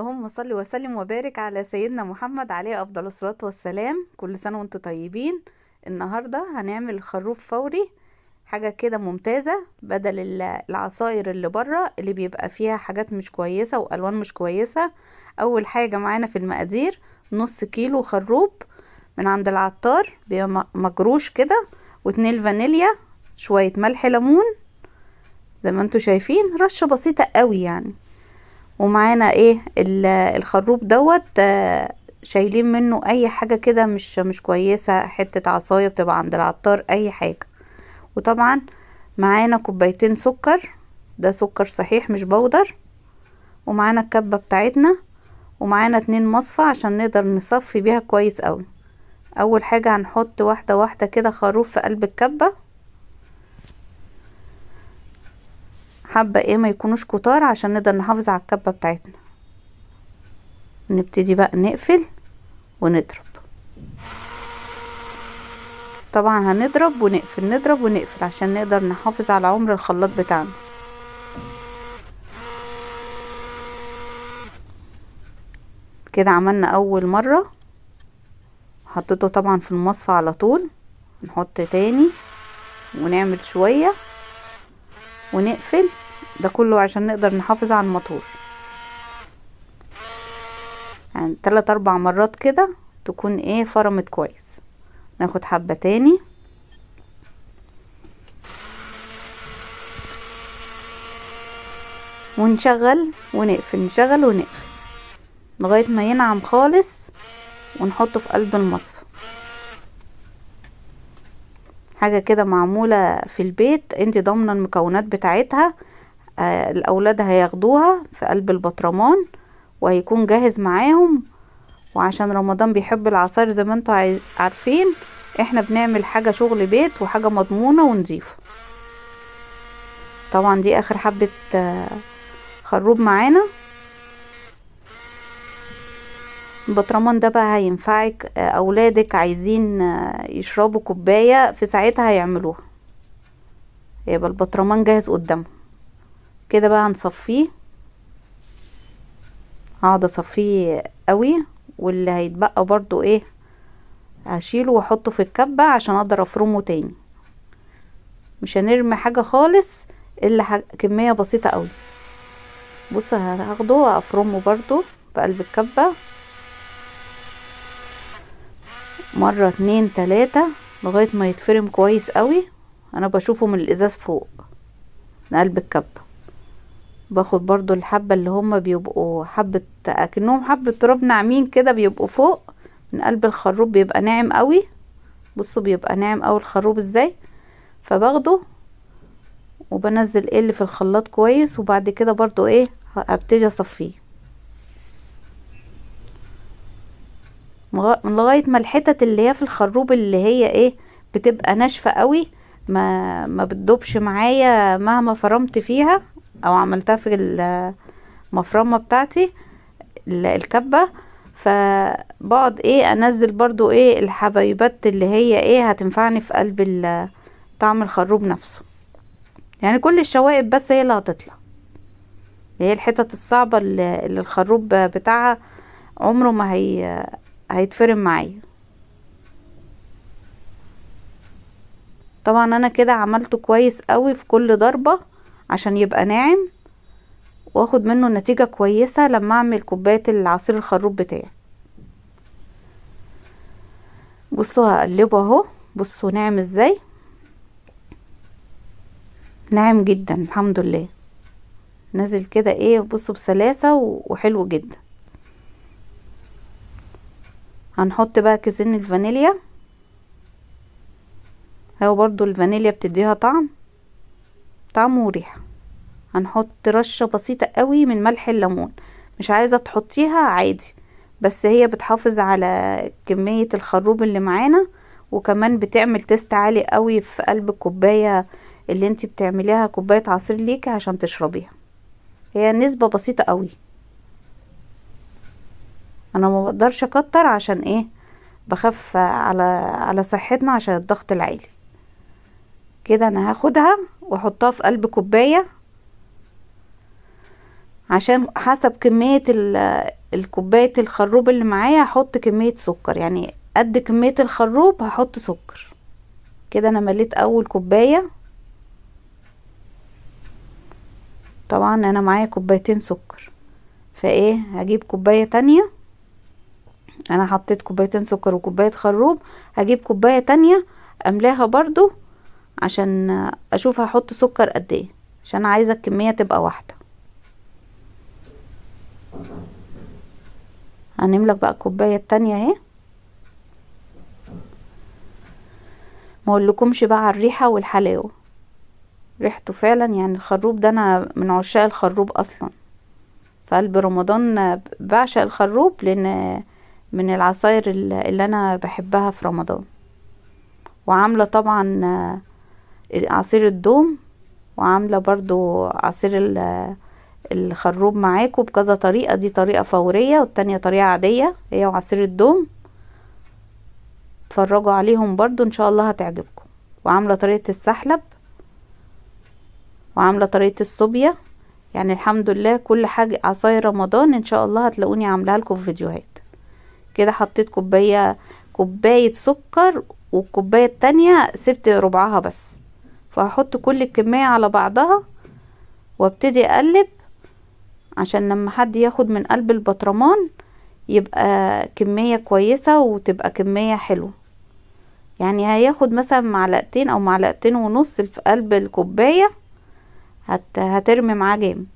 اللهم صل وسلم وبارك على سيدنا محمد عليه أفضل الصلاة والسلام كل سنة وانتم طيبين النهاردة هنعمل خروف فوري حاجة كده ممتازة بدل العصاير اللي برة اللي بيبقى فيها حاجات مش كويسة وألوان مش كويسة أول حاجة معانا في المقادير نص كيلو خروب من عند العطار بيبقى مجروش كده واتنين فانيليا شوية ملح ليمون زي ما انتوا شايفين رشة بسيطة قوي يعني ومعانا ايه الخروب دوت آه، شايلين منه اي حاجة كده مش مش كويسة حتة عصاية بتبقى عند العطار اي حاجة وطبعا معانا كوبايتين سكر ده سكر صحيح مش بودر ومعانا الكبة بتاعتنا ومعانا اتنين مصفى عشان نقدر نصفي بيها كويس قوي اول حاجة هنحط واحدة واحدة كده خروف في قلب الكبة حابة ايه ما يكونوش كتار عشان نقدر نحافظ على الكبة بتاعتنا نبتدي بقى نقفل ونضرب طبعا هنضرب ونقفل نضرب ونقفل عشان نقدر نحافظ على عمر الخلاط بتاعنا كده عملنا اول مرة حطيته طبعا في المصفى على طول نحط تاني ونعمل شوية ونقفل ده كله عشان نقدر نحافظ على الموتور يعني تلات اربع مرات كده تكون ايه فرمت كويس ناخد حبة تاني ونشغل ونقفل نشغل ونقفل لغاية ما ينعم خالص ونحطه في قلب المصفى حاجة كده معمولة في البيت انت ضامنة المكونات بتاعتها آه الاولاد هياخدوها في قلب البطرمان وهيكون جاهز معاهم وعشان رمضان بيحب العصاير زي ما انتوا عارفين احنا بنعمل حاجة شغل بيت وحاجة مضمونة ونظيفة طبعا دي اخر حبة آه، خروب معانا البطرمان ده بقى هينفعك آه، اولادك عايزين آه، يشربوا كوبايه في ساعتها هيعملوها يبقى البطرمان جاهز قدامهم كده بقى هنصفيه هقعد اصفيه قوي واللي هيتبقى برضو ايه هشيله واحطه في الكبه عشان اقدر افرمه تاني مش هنرمي حاجه خالص الا كميه بسيطه قوي بص هاخده وافرمه برضو بقلب الكبه مرة اتنين تلاتة لغاية ما يتفرم كويس قوي انا بشوفه من الازاز فوق من قلب الكبة باخد برضو الحبة اللي هما بيبقوا حبة اكنهم حبة تراب ناعمين كده بيبقوا فوق من قلب الخروب بيبقى ناعم قوي بصوا بيبقى ناعم قوي الخروب ازاي فباخده وبنزل ايه اللي في الخلاط كويس وبعد كده برضو ايه هبتدي اصفيه لغايه ما الحتت اللي هي في الخروب اللي هي ايه بتبقى ناشفه قوي ما ما بتدوبش معايا مهما فرمت فيها او عملتها في المفرمه بتاعتي الكبه فبقعد ايه انزل برضو ايه الحبيبات اللي هي ايه هتنفعني في قلب طعم الخروب نفسه يعني كل الشوائب بس هي اللي هتطلع هي الحتت الصعبه اللي الخروب بتاعها عمره ما هي هيتفرم معايا طبعا انا كده عملته كويس قوي في كل ضربة عشان يبقى ناعم واخد منه نتيجة كويسة لما اعمل كوباية العصير الخروب بتاعي بصوا هقلبه اهو بصوا ناعم ازاي ناعم جدا الحمد لله نازل كده ايه بصوا بسلاسة وحلو جدا هنحط بقى كيسين الفانيليا اهو برضو الفانيليا بتديها طعم طعم وريحه هنحط رشه بسيطه قوي من ملح الليمون مش عايزه تحطيها عادي بس هي بتحافظ على كميه الخروب اللي معانا وكمان بتعمل تيست عالي قوي في قلب الكوبايه اللي انت بتعمليها كوبايه عصير ليكي عشان تشربيها هي نسبه بسيطه قوي انا ما بقدرش اكتر عشان ايه بخاف على على صحتنا عشان الضغط العالي كده انا هاخدها واحطها في قلب كوبايه عشان حسب كميه الكوبايه الخروب اللي معايا هحط كميه سكر يعني قد كميه الخروب هحط سكر كده انا مليت اول كوبايه طبعا انا معايا كوبايتين سكر فايه هجيب كوبايه تانية انا حطيت كوبايتين سكر وكوبايه خروب هجيب كوبايه تانية املاها برضو عشان اشوف هحط سكر قد ايه عشان عايزه الكميه تبقى واحده هنملك بقى الكوبايه التانية اهي ما اقولكمش بقى على الريحه والحلاوه ريحته فعلا يعني الخروب ده انا من عشاق الخروب اصلا فقلب قلب رمضان بعشق الخروب لان من العصاير اللي انا بحبها في رمضان وعامله طبعا آه، عصير الدوم وعامله برضو عصير الخروب معاكم بكذا طريقه دي طريقه فوريه والتانية طريقه عاديه هي وعصير الدوم اتفرجوا عليهم برضو ان شاء الله هتعجبكم وعامله طريقه السحلب وعامله طريقه الصوبيا يعني الحمد لله كل حاجه عصاير رمضان ان شاء الله هتلاقوني عاملاها لكم في فيديوهات كده حطيت كوباية كوباية سكر والكوباية التانية سبت ربعها بس فهحط كل الكمية على بعضها وابتدي اقلب عشان لما حد ياخد من قلب البطرمان يبقى كمية كويسة وتبقى كمية حلوة يعني هياخد مثلا معلقتين او معلقتين ونص في قلب الكوباية هت... هترمي معاه جامد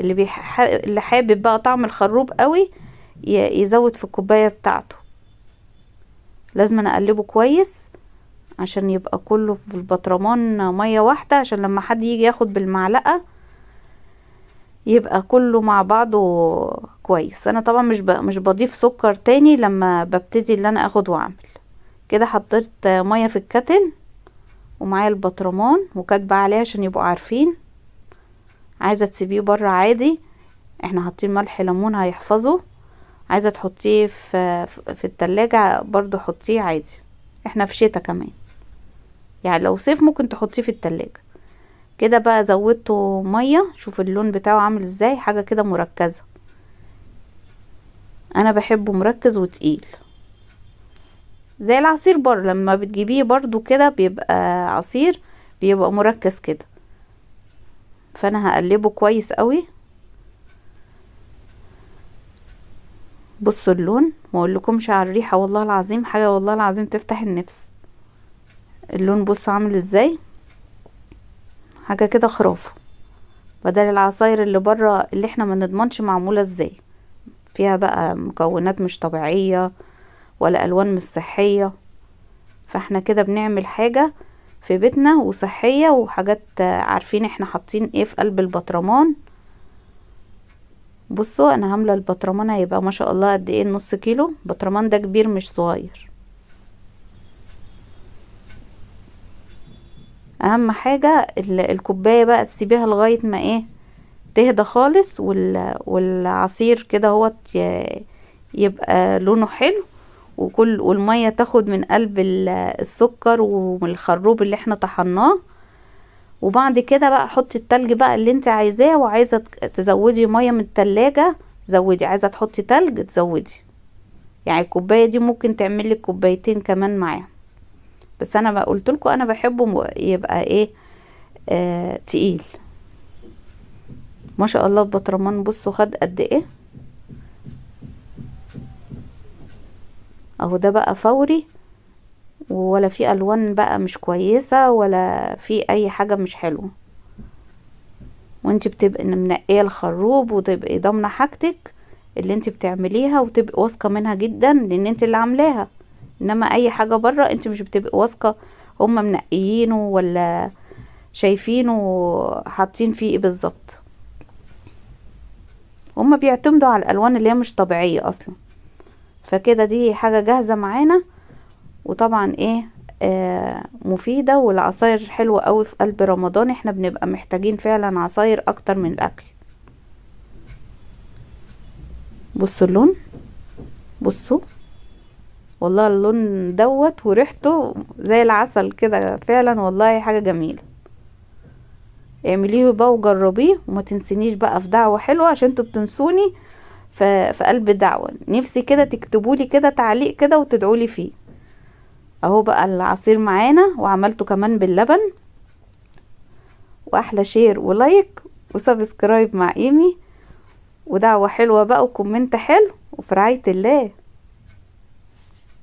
اللي, بيح... اللي حابب بقى طعم الخروب قوي يزود في الكوباية بتاعته لازم أنا اقلبه كويس عشان يبقى كله في البطرمان مية واحدة عشان لما حد يجي ياخد بالمعلقة يبقى كله مع بعضه كويس انا طبعا مش مش بضيف سكر تاني لما ببتدي اللي انا اخد واعمل كده حطيت ميه في الكتل ومعايا البطرمان وكاتبه عليه عشان يبقوا عارفين عايزه تسيبيه بره عادي احنا حاطين ملح ليمون هيحفظه عايزه تحطيه في في التلاجة برضو حطيه عادي احنا في شتا كمان يعني لو صيف ممكن تحطيه في التلاجة كده بقى زودته ميه شوف اللون بتاعه عامل ازاي حاجه كده مركزه انا بحبه مركز وتقيل زي العصير بره لما بتجيبيه برضو كده بيبقى عصير بيبقى مركز كده فانا هقلبه كويس قوي بصوا اللون ما اقولكمش على الريحه والله العظيم حاجه والله العظيم تفتح النفس اللون بصوا عامل ازاي حاجه كده خرافه بدل العصاير اللي بره اللي احنا ما نضمنش معموله ازاي فيها بقى مكونات مش طبيعيه ولا الوان مش صحيه فاحنا كده بنعمل حاجه في بيتنا وصحيه وحاجات عارفين احنا حاطين ايه في قلب البطرمان بصوا انا عامله البطرمان هيبقى ما شاء الله قد ايه نص كيلو البطرمان ده كبير مش صغير اهم حاجه الكوبايه بقى تسيبيها لغايه ما ايه تهدى خالص والعصير كده هوت يبقى لونه حلو وكل والميه تاخد من قلب السكر والخروب اللي احنا طحناه وبعد كده بقى حطي التلج بقى اللي انت عايزاه وعايزه تزودي ميه من التلاجة زودي عايزه تحطي تلج تزودي يعني الكوبايه دي ممكن تعملي كوبايتين كمان معاها بس انا بقى قلت لكم انا بحبه يبقى ايه آه تقيل ما شاء الله البطرمان بصوا خد قد ايه اهو ده بقى فوري ولا في الوان بقى مش كويسة ولا في اي حاجة مش حلوة وانت بتبقي منقية الخروب وتبقي ضامنة حاجتك اللي انت بتعمليها وتبقي واثقة منها جدا لان انت اللي عاملاها انما اي حاجة برة انت مش بتبقي واثقة هما منقيينه ولا شايفينه حاطين فيه ايه بالظبط هما بيعتمدوا على الالوان اللي هي مش طبيعية اصلا فكده دي حاجة جاهزة معانا وطبعا ايه آه مفيدة والعصاير حلوة قوي في قلب رمضان احنا بنبقى محتاجين فعلا عصاير اكتر من الاكل بصوا اللون بصوا والله اللون دوت وريحته زي العسل كده فعلا والله حاجة جميلة اعمليه بقى وجربيه وما تنسينيش بقى في دعوة حلوة عشان انتوا بتنسوني في قلب دعوة نفسي كده تكتبولي كده تعليق كده وتدعولي فيه اهو بقى العصير معانا وعملته كمان باللبن واحلى شير ولايك وسبسكرايب مع ايمي ودعوة حلوة بقى وكومنت حلو وفي رعاية الله